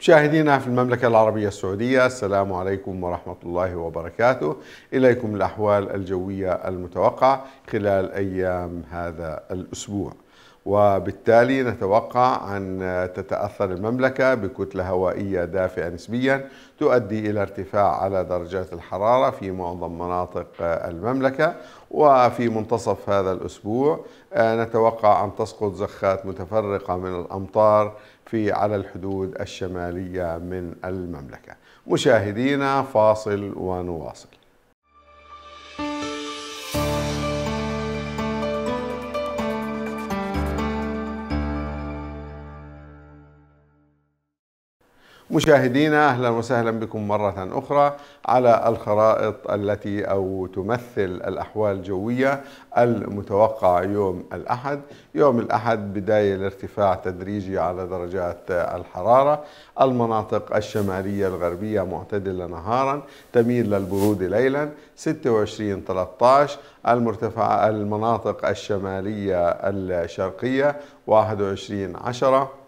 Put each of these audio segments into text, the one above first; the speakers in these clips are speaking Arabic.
مشاهدينا في المملكة العربية السعودية السلام عليكم ورحمة الله وبركاته إليكم الأحوال الجوية المتوقعة خلال أيام هذا الأسبوع وبالتالي نتوقع أن تتأثر المملكة بكتلة هوائية دافئة نسبيا تؤدي إلى ارتفاع على درجات الحرارة في معظم مناطق المملكة وفي منتصف هذا الأسبوع آه، نتوقع أن تسقط زخات متفرقة من الأمطار في على الحدود الشمالية من المملكة مشاهدينا فاصل ونواصل مشاهدينا اهلا وسهلا بكم مره اخرى على الخرائط التي او تمثل الاحوال الجويه المتوقع يوم الاحد، يوم الاحد بدايه لارتفاع تدريجي على درجات الحراره، المناطق الشماليه الغربيه معتدله نهارا، تميل للبروده ليلا 26 13 المرتفع المناطق الشماليه الشرقيه 21 10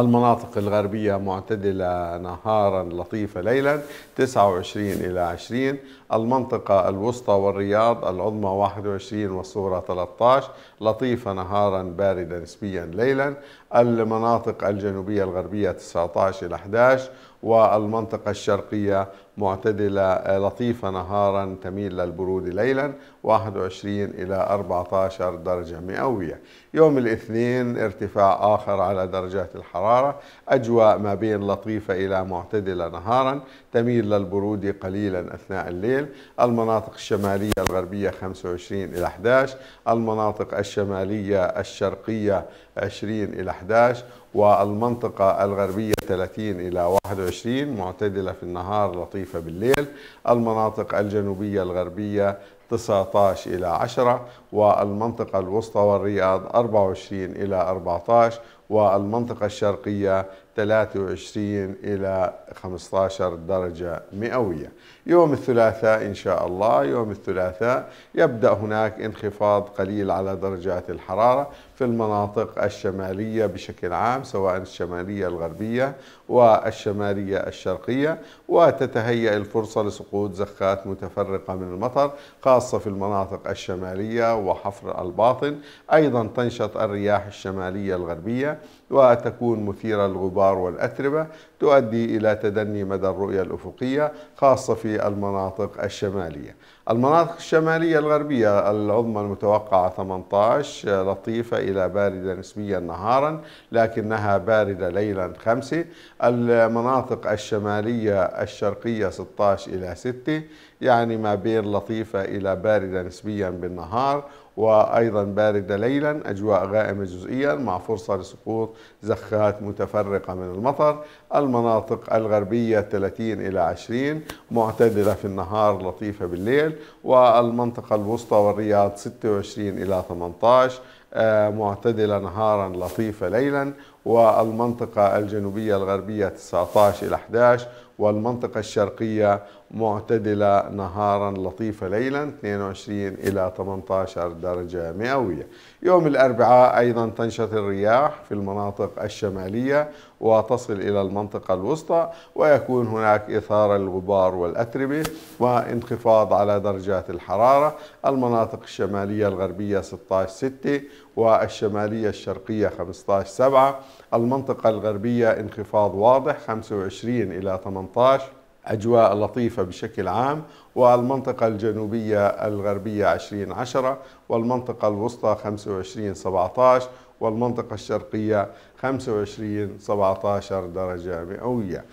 المناطق الغربية معتدلة نهارا لطيفة ليلا 29 إلى 20 المنطقة الوسطى والرياض العظمى 21 والصغرى 13 لطيفة نهارا باردة نسبيا ليلا المناطق الجنوبية الغربية 19 إلى 11 والمنطقة الشرقية معتدلة آه، لطيفة نهارا تميل للبرود ليلا 21 إلى 14 درجة مئوية يوم الاثنين ارتفاع آخر على درجات الحرارة أجواء ما بين لطيفة إلى معتدلة نهارا تميل للبرود قليلا أثناء الليل المناطق الشمالية الغربية 25 إلى 11 المناطق الشمالية الشرقية 20 إلى 11 والمنطقة الغربية 30 إلى 21 معتدلة في النهار لطيفة بالليل المناطق الجنوبية الغربية 19 إلى 10 والمنطقة الوسطى والرياض 24 إلى 14 والمنطقة الشرقية 23 إلى 15 درجة مئوية يوم الثلاثاء إن شاء الله يوم الثلاثاء يبدأ هناك انخفاض قليل على درجات الحرارة في المناطق الشمالية بشكل عام سواء الشمالية الغربية والشمالية الشرقية وتتهيأ الفرصة لسقوط زخات متفرقة من المطر خاصة في المناطق الشمالية وحفر الباطن أيضا تنشط الرياح الشمالية الغربية وتكون مثيرة للغبار الأمطار والأتربة تؤدي إلى تدني مدى الرؤية الأفقية خاصة في المناطق الشمالية المناطق الشمالية الغربية العظمى المتوقعة 18 لطيفة إلى باردة نسبيا نهارا لكنها باردة ليلا 5 المناطق الشمالية الشرقية 16 إلى 6 يعني ما بين لطيفة إلى باردة نسبيا بالنهار وأيضا باردة ليلا أجواء غائمة جزئيا مع فرصة لسقوط زخات متفرقة من المطر المناطق الغربية 30 إلى 20 معتدلة في النهار لطيفة بالليل والمنطقة الوسطى والرياض 26 إلى 18 آه، معتدلة نهارا لطيفة ليلا والمنطقة الجنوبية الغربية 19 إلى 11 والمنطقة الشرقية معتدلة نهارا لطيفة ليلا 22 إلى 18 درجة مئوية يوم الأربعاء أيضا تنشط الرياح في المناطق الشمالية وتصل إلى المنطقة الوسطى ويكون هناك إثارة الغبار والأتربة وانخفاض على درجات الحرارة المناطق الشمالية الغربية 16 6 والشمالية الشرقية 15 7 المنطقة الغربية انخفاض واضح 25 إلى 18 أجواء لطيفة بشكل عام والمنطقة الجنوبية الغربية 20 10 والمنطقة الوسطى 25 17 والمنطقة الشرقية 25 17 درجة مئوية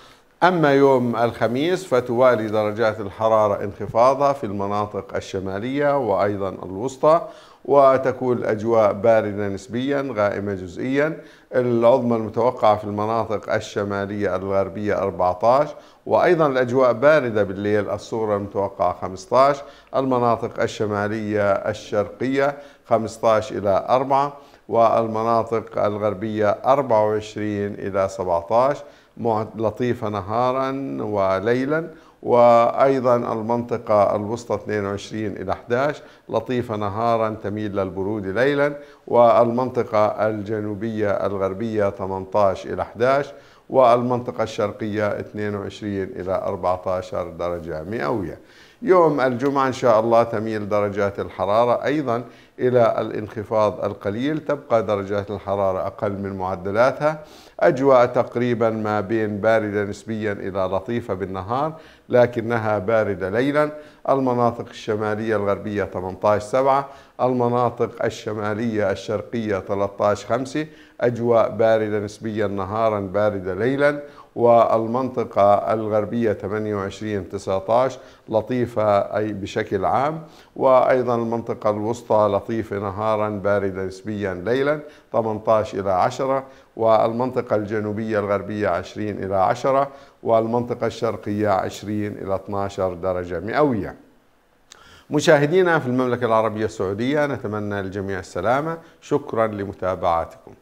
أما يوم الخميس فتوالي درجات الحرارة انخفاضها في المناطق الشمالية وأيضا الوسطى وتكون الأجواء باردة نسبيا غائمة جزئيا العظمى المتوقعة في المناطق الشمالية الغربية 14 وأيضا الأجواء باردة بالليل الصورة المتوقعة 15 المناطق الشمالية الشرقية 15 إلى 4 والمناطق الغربية 24 إلى 17 لطيفة نهارا وليلا وأيضا المنطقة الوسطى 22 إلى 11 لطيفة نهارا تميل للبرود ليلا والمنطقة الجنوبية الغربية 18 إلى 11 والمنطقة الشرقية 22 إلى 14 درجة مئوية يوم الجمعة إن شاء الله تميل درجات الحرارة أيضا إلى الانخفاض القليل تبقى درجات الحرارة أقل من معدلاتها أجواء تقريبا ما بين باردة نسبيا إلى لطيفة بالنهار لكنها باردة ليلا المناطق الشمالية الغربية 18 7 المناطق الشمالية الشرقية 13 5 أجواء باردة نسبيا نهارا باردة ليلا والمنطقة الغربية 28 19 لطيفة أي بشكل عام وأيضا المنطقة الوسطى لطيفة نهارا باردة نسبيا ليلا 18 إلى 10 والمنطقة الجنوبية الغربية 20 إلى 10 والمنطقة الشرقية 20 إلى 12 درجة مئوية مشاهدينا في المملكة العربية السعودية نتمنى للجميع السلامة شكرا لمتابعتكم